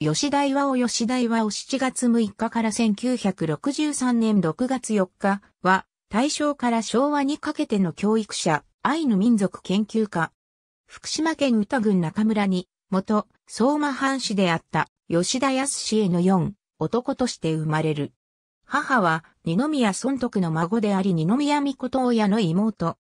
吉田岩尾吉田岩尾7月6日から1963年6月4日は、大正から昭和にかけての教育者、愛の民族研究家。福島県宇多郡中村に、元、相馬藩士であった吉田康への4、男として生まれる。母は、二宮尊徳の孫であり二宮美琴親の妹。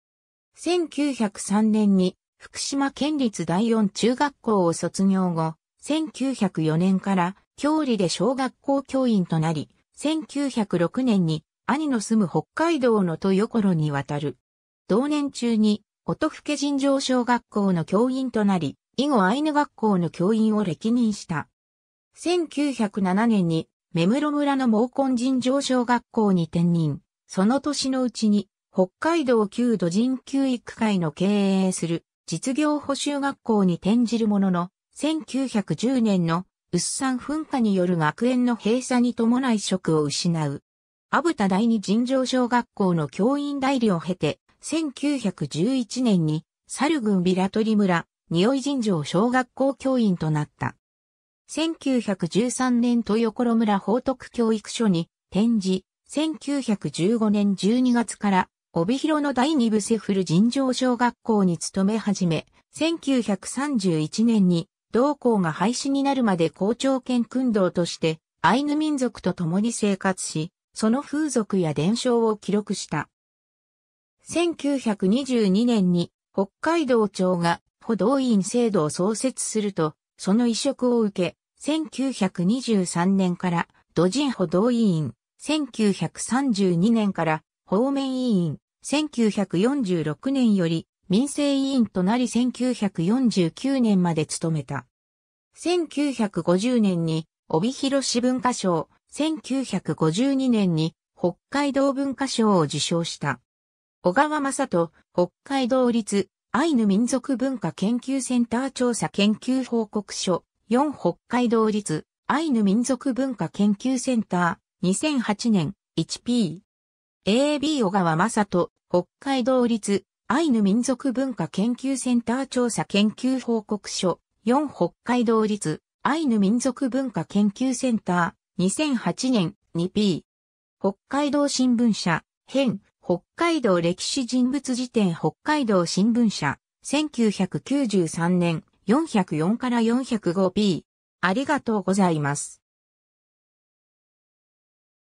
1903年に、福島県立第四中学校を卒業後、1904年から郷里で小学校教員となり、1906年に兄の住む北海道の豊頃に渡る。同年中に音更尋常小学校の教員となり、以後アイヌ学校の教員を歴任した。1907年に目室村の毛根尋常小学校に転任。その年のうちに北海道旧土人教育会の経営する実業補修学校に転じるものの、1910年のウッサン噴火による学園の閉鎖に伴い職を失う。アブタ第二尋常小学校の教員代理を経て、1911年に、猿郡ビラトリ村、匂い尋常小学校教員となった。1913年豊頃村法徳教育所に展示、1915年12月から帯広の第二部セフル尋常小学校に勤め始め、1931年に同校が廃止になるまで校長兼訓導として、アイヌ民族と共に生活し、その風俗や伝承を記録した。1922年に北海道庁が歩道院制度を創設すると、その移植を受け、1923年から土人歩道委員、1932年から方面委員、1946年より民生委員となり1949年まで務めた。1950年に帯広市文化賞、1952年に北海道文化賞を受賞した。小川正人、北海道立アイヌ民族文化研究センター調査研究報告書、4北海道立アイヌ民族文化研究センター、2008年 1P。AB 小川正人、北海道立アイヌ民族文化研究センター調査研究報告書4北海道立アイヌ民族文化研究センター2008年 2P 北海道新聞社編北海道歴史人物辞典北海道新聞社1993年404から 405P ありがとうございます。